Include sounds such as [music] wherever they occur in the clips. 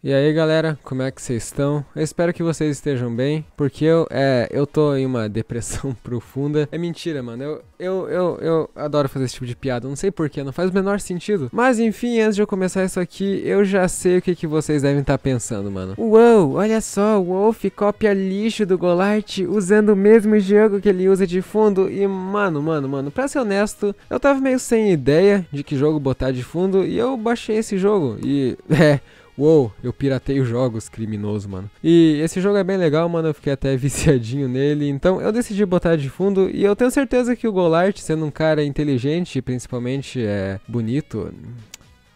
E aí galera, como é que vocês estão? Eu espero que vocês estejam bem, porque eu, é, eu tô em uma [laughs] depressão profunda. É mentira, mano. Eu, eu, eu, eu adoro fazer esse tipo de piada, não sei porquê, não faz o menor sentido. Mas enfim, antes de eu começar isso aqui, eu já sei o que, que vocês devem estar tá pensando, mano. Uou, olha só, o Wolf copia lixo do Golart usando o mesmo jogo que ele usa de fundo. E mano, mano, mano, pra ser honesto, eu tava meio sem ideia de que jogo botar de fundo e eu baixei esse jogo. E [laughs] é. Uou, eu pirateio jogos, criminoso, mano. E esse jogo é bem legal, mano, eu fiquei até [laughs] viciadinho nele, então eu decidi botar de fundo e eu tenho certeza que o Golart, sendo um cara inteligente e principalmente é bonito,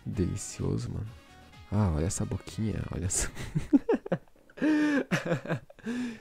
delicioso, mano. Ah, olha essa boquinha, olha essa... [laughs]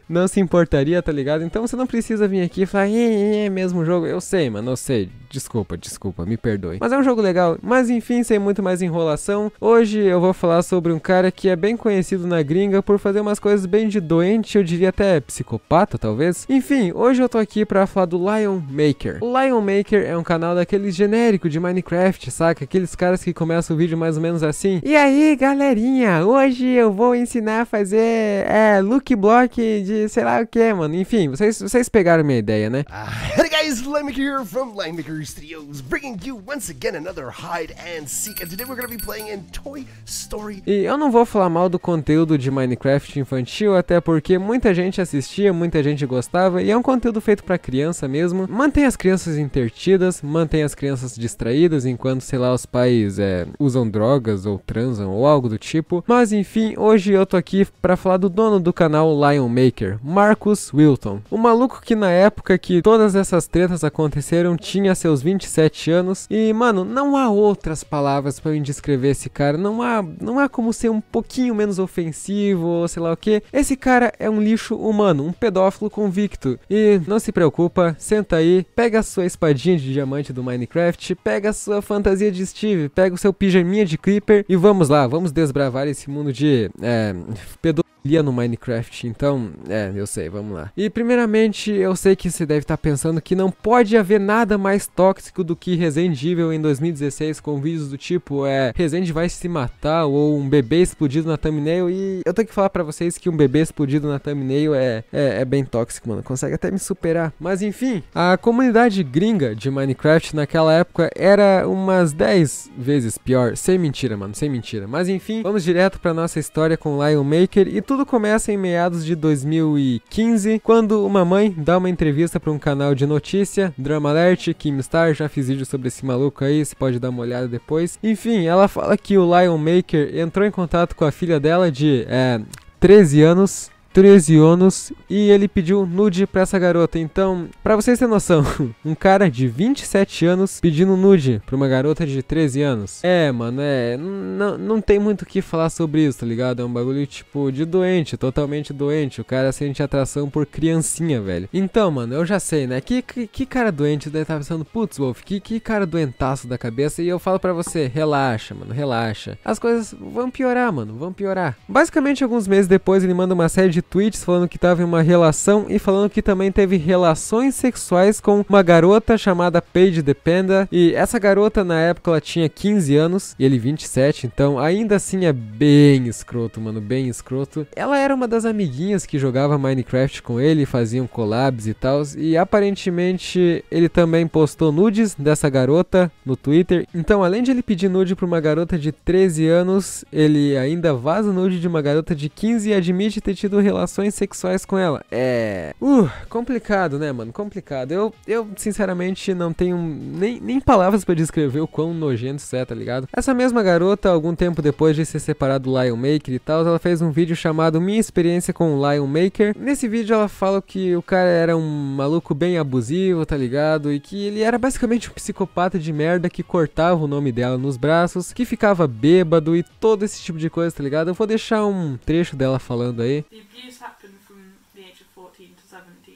não se importaria, tá ligado? Então você não precisa vir aqui e falar, é, é mesmo jogo. Eu sei, mano, eu sei. Desculpa, desculpa, me perdoe. Mas é um jogo legal. Mas enfim, sem muito mais enrolação, hoje eu vou falar sobre um cara que é bem conhecido na gringa por fazer umas coisas bem de doente, eu diria até psicopata, talvez. Enfim, hoje eu tô aqui pra falar do Lion Maker. O Lion Maker é um canal daqueles genérico de Minecraft, saca? Aqueles caras que começam o vídeo mais ou menos assim. E aí, galerinha, hoje eu vou ensinar a fazer é, look block de sei lá o que, mano. Enfim, vocês, vocês pegaram minha ideia, né? Ah, [laughs] guys, Limemaker here from Limemaker Studios, bringing you once again another hide and seek, and today we're gonna be playing in Toy Story. E eu não vou falar mal do conteúdo de Minecraft infantil, até porque muita gente assistia, muita gente gostava, e é um conteúdo feito pra criança mesmo. Mantém as crianças entretidas, mantém as crianças distraídas enquanto, sei lá, os pais é, usam drogas ou transam ou algo do tipo. Mas enfim, hoje eu tô aqui pra falar do dono do canal Lion Maker, Marcus Wilton. O maluco que na época que todas essas tretas aconteceram, tinha seus 27 anos e, mano, não há outras palavras para eu descrever esse cara, não há, não há como ser um pouquinho menos ofensivo ou sei lá o que. Esse cara é um lixo humano, um pedófilo convicto. E não se preocupa, senta aí, pega a sua espadinha de diamante do Minecraft, pega a sua fantasia de Steve, pega o seu pijaminha de Creeper e vamos lá, vamos desbravar esse mundo de é, pedófilo lia no Minecraft, então, é, eu sei, vamos lá. E primeiramente, eu sei que você deve estar tá pensando que não pode haver nada mais tóxico do que Resident Evil em 2016 com vídeos do tipo, é, Resident vai se matar ou um bebê explodido na thumbnail e eu tenho que falar para vocês que um bebê explodido na thumbnail é, é, é bem tóxico, mano, consegue até me superar. Mas enfim, a comunidade gringa de Minecraft naquela época era umas 10 vezes pior, sem mentira, mano, sem mentira. Mas enfim, vamos direto para nossa história com Lion Maker e tudo começa em meados de 2015, quando uma mãe dá uma entrevista para um canal de notícia, Drama Alert, Star, já fiz vídeo sobre esse maluco aí, você pode dar uma olhada depois. Enfim, ela fala que o Lion Maker entrou em contato com a filha dela de é, eh, 13 anos 13 anos e ele pediu nude pra essa garota. Então, pra vocês terem noção, [laughs] um cara de 27 anos pedindo nude pra uma garota de 13 anos. É, mano, é. Não tem muito o que falar sobre isso, tá ligado? É um bagulho tipo de doente, totalmente doente. O cara sente atração por criancinha, velho. Então, mano, eu já sei, né? Que, que, que cara doente deve estar tá pensando, putz, Wolf, que, que cara doentaço da cabeça. E eu falo pra você, relaxa, mano, relaxa. As coisas vão piorar, mano, vão piorar. Basicamente, alguns meses depois ele manda uma série de de tweets falando que estava em uma relação e falando que também teve relações sexuais com uma garota chamada Paige Dependa. E essa garota, na época, ela tinha 15 anos e ele 27, então ainda assim é bem escroto, mano, bem escroto. Ela era uma das amiguinhas que jogava Minecraft com ele, faziam collabs e tal, e aparentemente ele também postou nudes dessa garota no Twitter. Então, além de ele pedir nude pra uma garota de 13 anos, ele ainda vaza nude de uma garota de 15 e admite ter tido relações sexuais com ela. É. Uh, complicado, né, mano? Complicado. Eu, eu sinceramente, não tenho nem, nem palavras para descrever o quão nojento isso é, tá ligado? Essa mesma garota, algum tempo depois de ser separado do Lion Maker e tal, ela fez um vídeo chamado Minha Experiência com o Lion Maker. Nesse vídeo ela fala que o cara era um maluco bem abusivo, tá ligado? E que ele era basicamente um psicopata de merda que cortava o nome dela nos braços, que ficava bêbado e todo esse tipo de coisa, tá ligado? Eu vou deixar um trecho dela falando aí. years happened from the age of 14 to 17,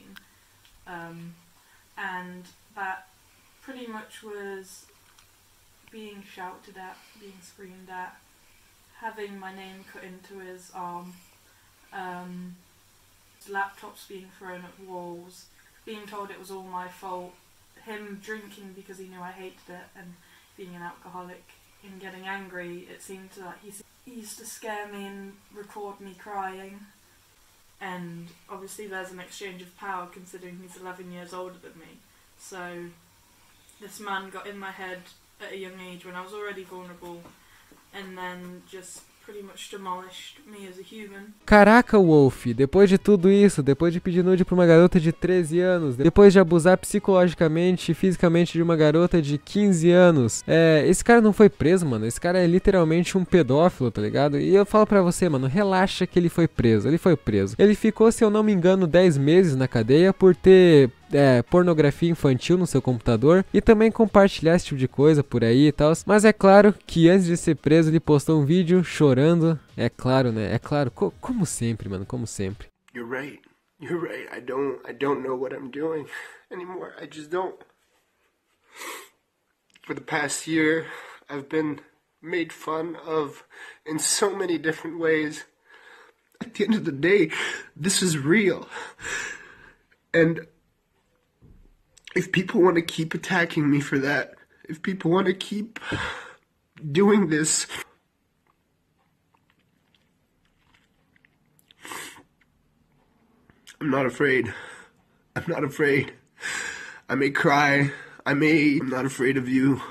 um, and that pretty much was being shouted at, being screamed at, having my name cut into his arm, um, laptops being thrown at walls, being told it was all my fault, him drinking because he knew I hated it, and being an alcoholic and getting angry, it seemed that he used to scare me and record me crying and obviously there's an exchange of power considering he's 11 years older than me. So this man got in my head at a young age when I was already vulnerable, and then just Caraca, Wolf, depois de tudo isso, depois de pedir nude pra uma garota de 13 anos, depois de abusar psicologicamente e fisicamente de uma garota de 15 anos, é, esse cara não foi preso, mano. Esse cara é literalmente um pedófilo, tá ligado? E eu falo pra você, mano, relaxa que ele foi preso. Ele foi preso. Ele ficou, se eu não me engano, 10 meses na cadeia por ter é, pornografia infantil no seu computador e também compartilhar esse tipo de coisa por aí e tal. Mas é claro que antes de ser preso, ele postou um vídeo chorando. É claro, né? É claro. Co como sempre, mano, como sempre. You're right. You're right. I don't I don't know what I'm doing anymore. I just don't. For the past year, I've been made fun of in so many different ways. At the end of the day, this is real. And if people want to keep attacking me for that, if people want to keep doing this, I'm not afraid. I'm not afraid. I may cry. I may. I'm not afraid of you.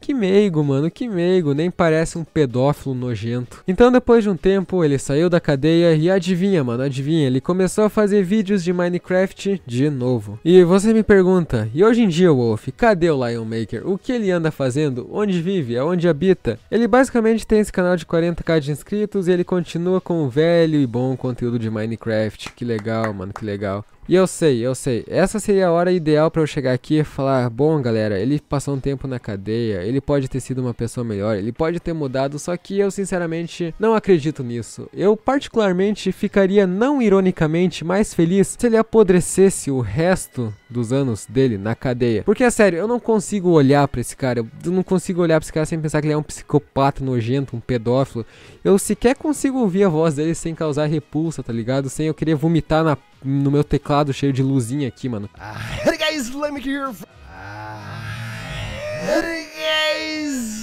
Que meigo, mano, que meigo, nem parece um pedófilo nojento. Então, depois de um tempo, ele saiu da cadeia e adivinha, mano, adivinha, ele começou a fazer vídeos de Minecraft de novo. E você me pergunta, e hoje em dia, Wolf, cadê o Lion Maker? O que ele anda fazendo? Onde vive? Aonde habita? Ele basicamente tem esse canal de 40k de inscritos e ele continua com o velho e bom conteúdo de Minecraft. Que legal, mano, que legal. E eu sei, eu sei. Essa seria a hora ideal para eu chegar aqui e falar: bom, galera, ele passou um tempo na cadeia, ele pode ter sido uma pessoa melhor, ele pode ter mudado, só que eu sinceramente não acredito nisso. Eu, particularmente, ficaria não ironicamente mais feliz se ele apodrecesse o resto dos anos dele na cadeia. Porque é sério, eu não consigo olhar para esse cara, eu não consigo olhar para esse cara sem pensar que ele é um psicopata nojento, um pedófilo. Eu sequer consigo ouvir a voz dele sem causar repulsa, tá ligado? Sem eu querer vomitar na no meu teclado cheio de luzinha aqui, mano. Ah, [laughs] guys, let me hear. Ah, hey guys.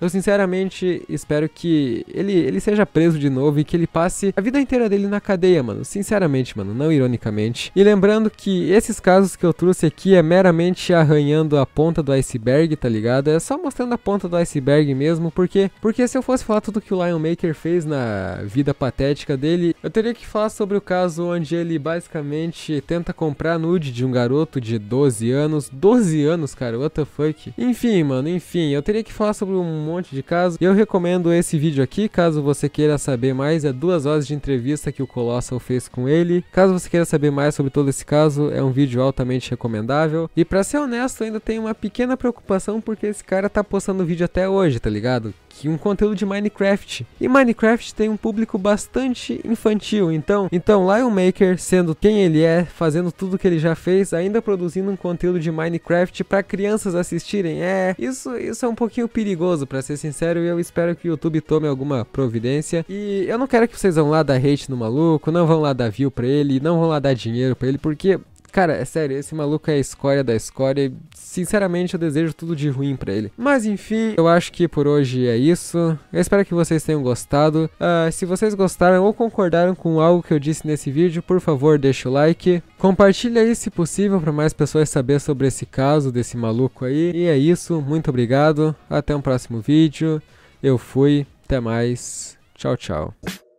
Eu sinceramente espero que ele, ele seja preso de novo e que ele passe a vida inteira dele na cadeia, mano. Sinceramente, mano, não ironicamente. E lembrando que esses casos que eu trouxe aqui é meramente arranhando a ponta do iceberg, tá ligado? É só mostrando a ponta do iceberg mesmo, porque porque se eu fosse falar tudo que o Lion Maker fez na vida patética dele, eu teria que falar sobre o caso onde ele basicamente tenta comprar nude de um garoto de 12 anos. 12 anos, cara, what the fuck? Enfim, mano, enfim, eu teria que falar sobre um monte de caso. E eu recomendo esse vídeo aqui, caso você queira saber mais, é duas horas de entrevista que o Colossal fez com ele. Caso você queira saber mais sobre todo esse caso, é um vídeo altamente recomendável. E para ser honesto, ainda tenho uma pequena preocupação porque esse cara tá postando vídeo até hoje, tá ligado? Que um conteúdo de Minecraft. E Minecraft tem um público bastante infantil, então, então Lion Maker, sendo quem ele é, fazendo tudo que ele já fez, ainda produzindo um conteúdo de Minecraft para crianças assistirem, é, isso, isso é um pouquinho perigoso para ser sincero, e eu espero que o YouTube tome alguma providência. E eu não quero que vocês vão lá dar hate no maluco, não vão lá dar view pra ele, não vão lá dar dinheiro pra ele, porque Cara, é sério, esse maluco é a escória da escória e, sinceramente, eu desejo tudo de ruim para ele. Mas enfim, eu acho que por hoje é isso. Eu espero que vocês tenham gostado. Uh, se vocês gostaram ou concordaram com algo que eu disse nesse vídeo, por favor, deixa o like. Compartilha aí se possível para mais pessoas saber sobre esse caso desse maluco aí. E é isso, muito obrigado. Até um próximo vídeo. Eu fui, até mais. Tchau, tchau.